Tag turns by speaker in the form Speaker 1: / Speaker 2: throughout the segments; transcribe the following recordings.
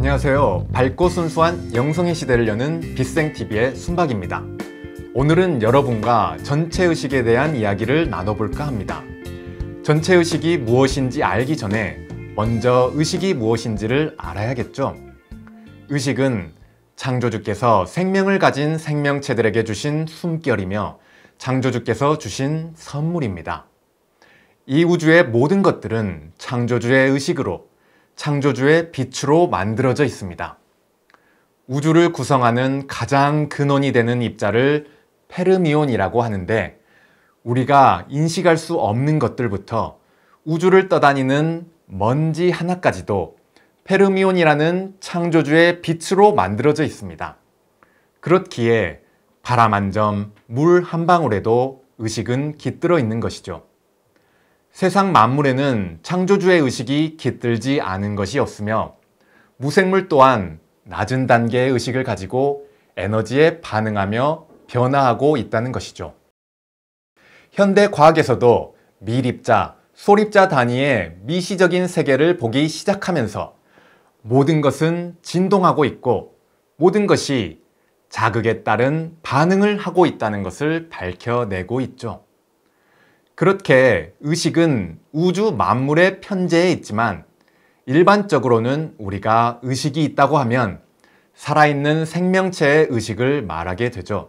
Speaker 1: 안녕하세요. 밝고 순수한 영성의 시대를 여는 빗생TV의 순박입니다. 오늘은 여러분과 전체의식에 대한 이야기를 나눠볼까 합니다. 전체의식이 무엇인지 알기 전에 먼저 의식이 무엇인지를 알아야겠죠. 의식은 창조주께서 생명을 가진 생명체들에게 주신 숨결이며 창조주께서 주신 선물입니다. 이 우주의 모든 것들은 창조주의 의식으로 창조주의 빛으로 만들어져 있습니다. 우주를 구성하는 가장 근원이 되는 입자를 페르미온이라고 하는데 우리가 인식할 수 없는 것들부터 우주를 떠다니는 먼지 하나까지도 페르미온이라는 창조주의 빛으로 만들어져 있습니다. 그렇기에 바람 한 점, 물 한 방울에도 의식은 깃들어 있는 것이죠. 세상 만물에는 창조주의 의식이 깃들지 않은 것이 없으며 무생물 또한 낮은 단계의 의식을 가지고 에너지에 반응하며 변화하고 있다는 것이죠. 현대 과학에서도 밀입자, 소립자 단위의 미시적인 세계를 보기 시작하면서 모든 것은 진동하고 있고 모든 것이 자극에 따른 반응을 하고 있다는 것을 밝혀내고 있죠. 그렇게 의식은 우주 만물의 편재에 있지만 일반적으로는 우리가 의식이 있다고 하면 살아있는 생명체의 의식을 말하게 되죠.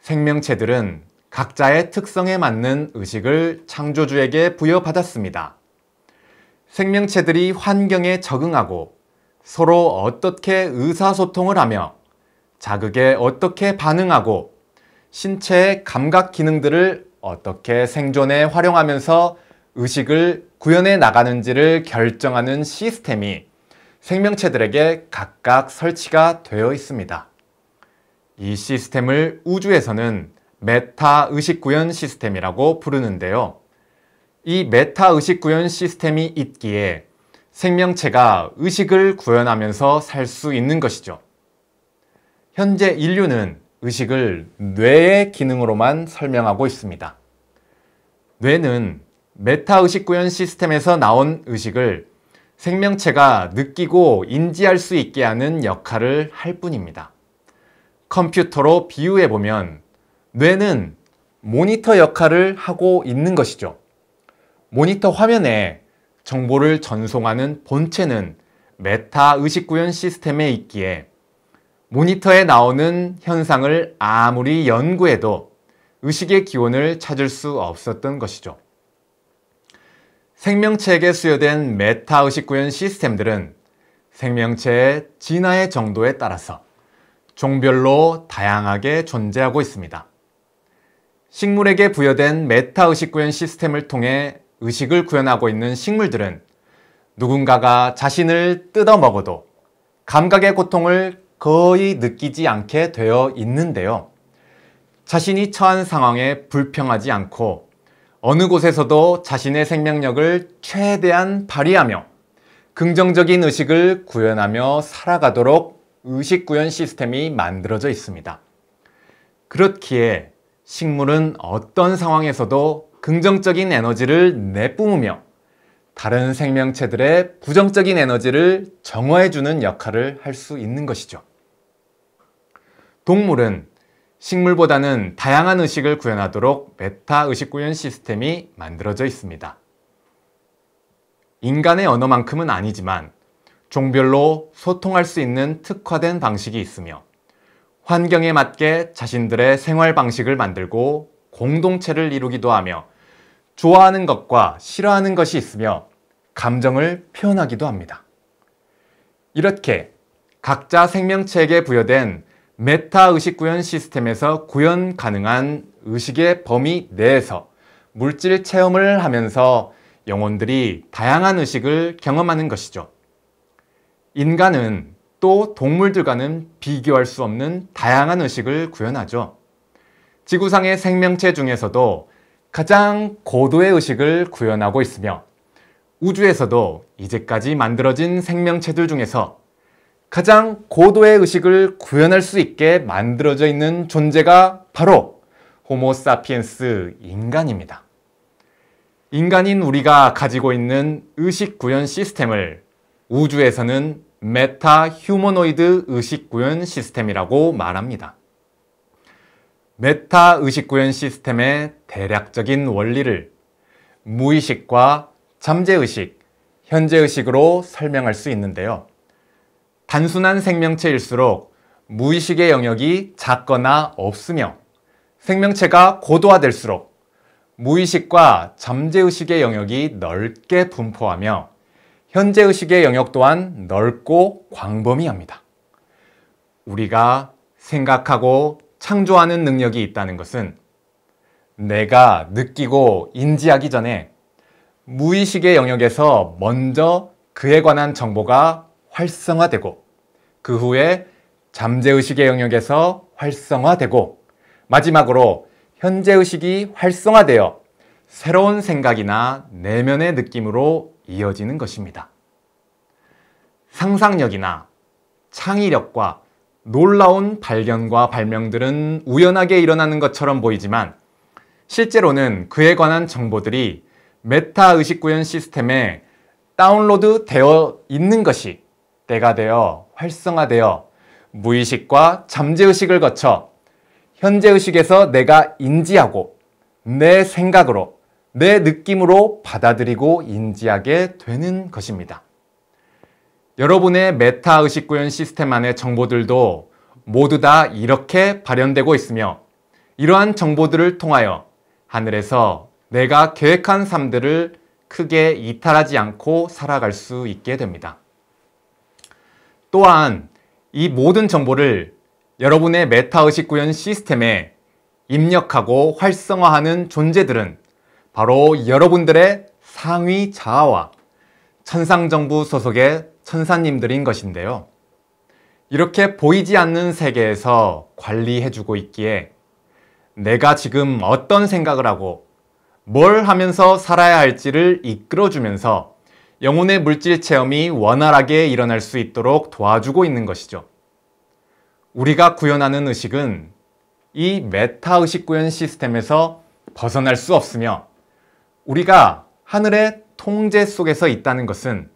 Speaker 1: 생명체들은 각자의 특성에 맞는 의식을 창조주에게 부여받았습니다. 생명체들이 환경에 적응하고 서로 어떻게 의사소통을 하며 자극에 어떻게 반응하고 신체의 감각 기능들을 어떻게 생존에 활용하면서 의식을 구현해 나가는지를 결정하는 시스템이 생명체들에게 각각 설치가 되어 있습니다. 이 시스템을 우주에서는 메타 의식 구현 시스템이라고 부르는데요. 이 메타 의식 구현 시스템이 있기에 생명체가 의식을 구현하면서 살 수 있는 것이죠. 현재 인류는 의식을 뇌의 기능으로만 설명하고 있습니다. 뇌는 메타 의식 구현 시스템에서 나온 의식을 생명체가 느끼고 인지할 수 있게 하는 역할을 할 뿐입니다. 컴퓨터로 비유해 보면 뇌는 모니터 역할을 하고 있는 것이죠. 모니터 화면에 정보를 전송하는 본체는 메타 의식 구현 시스템에 있기에 모니터에 나오는 현상을 아무리 연구해도 의식의 기원을 찾을 수 없었던 것이죠. 생명체에게 수여된 메타 의식 구현 시스템들은 생명체의 진화의 정도에 따라서 종별로 다양하게 존재하고 있습니다. 식물에게 부여된 메타 의식 구현 시스템을 통해 의식을 구현하고 있는 식물들은 누군가가 자신을 뜯어먹어도 감각의 고통을 거의 느끼지 않게 되어 있는데요. 자신이 처한 상황에 불평하지 않고 어느 곳에서도 자신의 생명력을 최대한 발휘하며 긍정적인 의식을 구현하며 살아가도록 의식 구현 시스템이 만들어져 있습니다. 그렇기에 식물은 어떤 상황에서도 긍정적인 에너지를 내뿜으며 다른 생명체들의 부정적인 에너지를 정화해주는 역할을 할 수 있는 것이죠. 동물은 식물보다는 다양한 의식을 구현하도록 메타 의식 구현 시스템이 만들어져 있습니다. 인간의 언어만큼은 아니지만 종별로 소통할 수 있는 특화된 방식이 있으며 환경에 맞게 자신들의 생활 방식을 만들고 공동체를 이루기도 하며 좋아하는 것과 싫어하는 것이 있으며 감정을 표현하기도 합니다. 이렇게 각자 생명체에게 부여된 메타 의식 구현 시스템에서 구현 가능한 의식의 범위 내에서 물질 체험을 하면서 영혼들이 다양한 의식을 경험하는 것이죠. 인간은 또 동물들과는 비교할 수 없는 다양한 의식을 구현하죠. 지구상의 생명체 중에서도 가장 고도의 의식을 구현하고 있으며 우주에서도 이제까지 만들어진 생명체들 중에서 가장 고도의 의식을 구현할 수 있게 만들어져 있는 존재가 바로 호모사피엔스 인간입니다. 인간인 우리가 가지고 있는 의식 구현 시스템을 우주에서는 메타 휴머노이드 의식 구현 시스템이라고 말합니다. 메타 의식구현 시스템의 대략적인 원리를 무의식과 잠재의식, 현재의식으로 설명할 수 있는데요. 단순한 생명체일수록 무의식의 영역이 작거나 없으며 생명체가 고도화될수록 무의식과 잠재의식의 영역이 넓게 분포하며 현재의식의 영역 또한 넓고 광범위합니다. 우리가 생각하고 창조하는 능력이 있다는 것은 내가 느끼고 인지하기 전에 무의식의 영역에서 먼저 그에 관한 정보가 활성화되고 그 후에 잠재의식의 영역에서 활성화되고 마지막으로 현재의식이 활성화되어 새로운 생각이나 내면의 느낌으로 이어지는 것입니다. 상상력이나 창의력과 놀라운 발견과 발명들은 우연하게 일어나는 것처럼 보이지만 실제로는 그에 관한 정보들이 메타 의식 구현 시스템에 다운로드 되어 있는 것이 때가 되어 활성화되어 무의식과 잠재의식을 거쳐 현재의식에서 내가 인지하고 내 생각으로 내 느낌으로 받아들이고 인지하게 되는 것입니다. 여러분의 메타 의식 구현 시스템 안의 정보들도 모두 다 이렇게 발현되고 있으며 이러한 정보들을 통하여 하늘에서 내가 계획한 삶들을 크게 이탈하지 않고 살아갈 수 있게 됩니다. 또한 이 모든 정보를 여러분의 메타 의식 구현 시스템에 입력하고 활성화하는 존재들은 바로 여러분들의 상위 자아와 천상정부 소속의 천사님들인 것인데요. 이렇게 보이지 않는 세계에서 관리해주고 있기에 내가 지금 어떤 생각을 하고 뭘 하면서 살아야 할지를 이끌어주면서 영혼의 물질 체험이 원활하게 일어날 수 있도록 도와주고 있는 것이죠. 우리가 구현하는 의식은 이 메타 의식 구현 시스템에서 벗어날 수 없으며 우리가 하늘의 통제 속에서 있다는 것은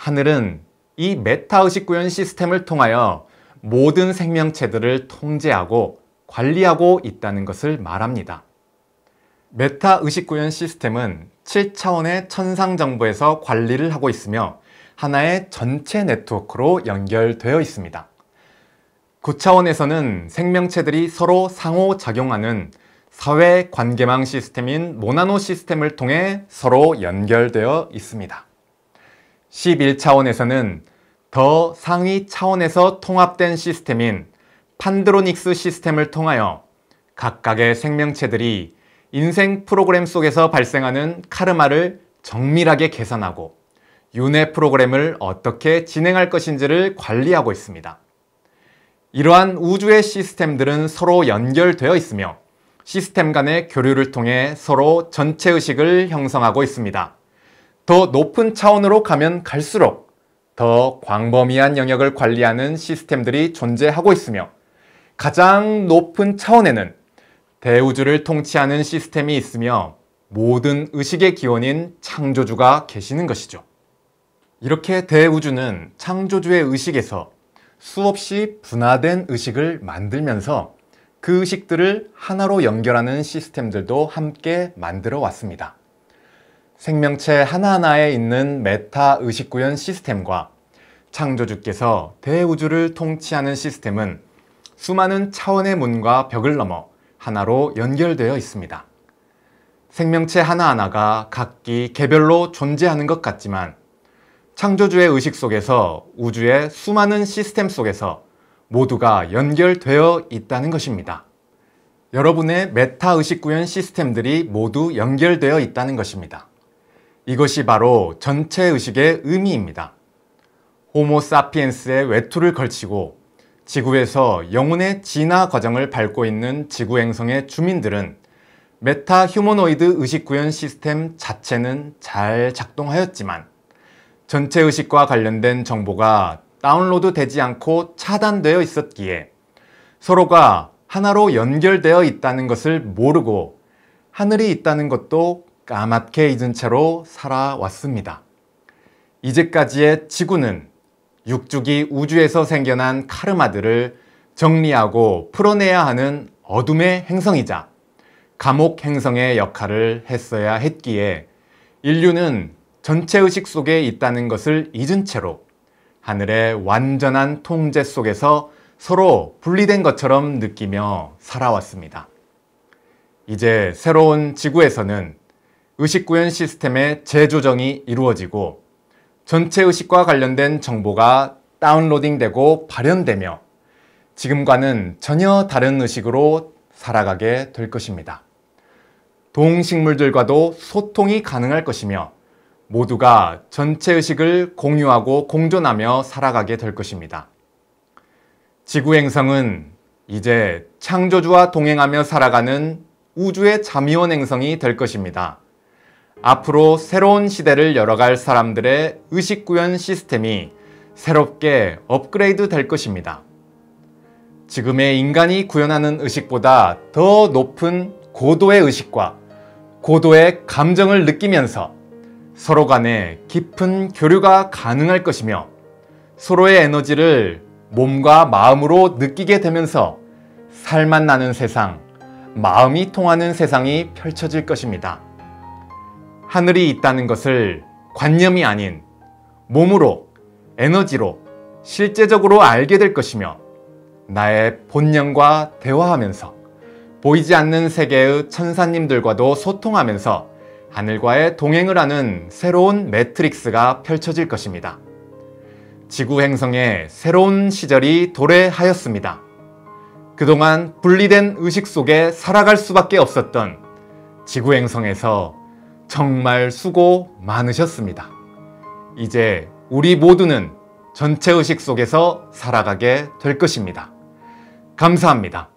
Speaker 1: 하늘은 이 메타 의식 구현 시스템을 통하여 모든 생명체들을 통제하고 관리하고 있다는 것을 말합니다. 메타 의식 구현 시스템은 7차원의 천상 정보에서 관리를 하고 있으며 하나의 전체 네트워크로 연결되어 있습니다. 9차원에서는 생명체들이 서로 상호작용하는 사회 관계망 시스템인 모나노 시스템을 통해 서로 연결되어 있습니다. 11차원에서는 더 상위 차원에서 통합된 시스템인 판드로닉스 시스템을 통하여 각각의 생명체들이 인생 프로그램 속에서 발생하는 카르마를 정밀하게 계산하고 윤회 프로그램을 어떻게 진행할 것인지를 관리하고 있습니다. 이러한 우주의 시스템들은 서로 연결되어 있으며 시스템 간의 교류를 통해 서로 전체 의식을 형성하고 있습니다. 더 높은 차원으로 가면 갈수록 더 광범위한 영역을 관리하는 시스템들이 존재하고 있으며 가장 높은 차원에는 대우주를 통치하는 시스템이 있으며 모든 의식의 기원인 창조주가 계시는 것이죠. 이렇게 대우주는 창조주의 의식에서 수없이 분화된 의식을 만들면서 그 의식들을 하나로 연결하는 시스템들도 함께 만들어 왔습니다. 생명체 하나하나에 있는 메타 의식구현 시스템과 창조주께서 대우주를 통치하는 시스템은 수많은 차원의 문과 벽을 넘어 하나로 연결되어 있습니다. 생명체 하나하나가 각기 개별로 존재하는 것 같지만 창조주의 의식 속에서 우주의 수많은 시스템 속에서 모두가 연결되어 있다는 것입니다. 여러분의 메타 의식 구현 시스템들이 모두 연결되어 있다는 것입니다. 이것이 바로 전체 의식의 의미입니다. 호모 사피엔스의 외투를 걸치고 지구에서 영혼의 진화 과정을 밟고 있는 지구 행성의 주민들은 메타 휴머노이드 의식 구현 시스템 자체는 잘 작동하였지만 전체 의식과 관련된 정보가 다운로드 되지 않고 차단되어 있었기에 서로가 하나로 연결되어 있다는 것을 모르고 하늘이 있다는 것도 까맣게 잊은 채로 살아왔습니다. 이제까지의 지구는 육주기 우주에서 생겨난 카르마들을 정리하고 풀어내야 하는 어둠의 행성이자 감옥 행성의 역할을 했어야 했기에 인류는 전체 의식 속에 있다는 것을 잊은 채로 하늘의 완전한 통제 속에서 서로 분리된 것처럼 느끼며 살아왔습니다. 이제 새로운 지구에서는 의식구현 시스템의 재조정이 이루어지고 전체 의식과 관련된 정보가 다운로딩되고 발현되며 지금과는 전혀 다른 의식으로 살아가게 될 것입니다. 동식물들과도 소통이 가능할 것이며 모두가 전체 의식을 공유하고 공존하며 살아가게 될 것입니다. 지구 행성은 이제 창조주와 동행하며 살아가는 우주의 자미원 행성이 될 것입니다. 앞으로 새로운 시대를 열어갈 사람들의 의식구현 시스템이 새롭게 업그레이드 될 것입니다. 지금의 인간이 구현하는 의식보다 더 높은 고도의 의식과 고도의 감정을 느끼면서 서로 간에 깊은 교류가 가능할 것이며 서로의 에너지를 몸과 마음으로 느끼게 되면서 살맛 나는 세상, 마음이 통하는 세상이 펼쳐질 것입니다. 하늘이 있다는 것을 관념이 아닌 몸으로, 에너지로, 실제적으로 알게 될 것이며 나의 본령과 대화하면서 보이지 않는 세계의 천사님들과도 소통하면서 하늘과의 동행을 하는 새로운 매트릭스가 펼쳐질 것입니다. 지구 행성의 새로운 시절이 도래하였습니다. 그동안 분리된 의식 속에 살아갈 수밖에 없었던 지구 행성에서 정말 수고 많으셨습니다. 이제 우리 모두는 전체 의식 속에서 살아가게 될 것입니다. 감사합니다.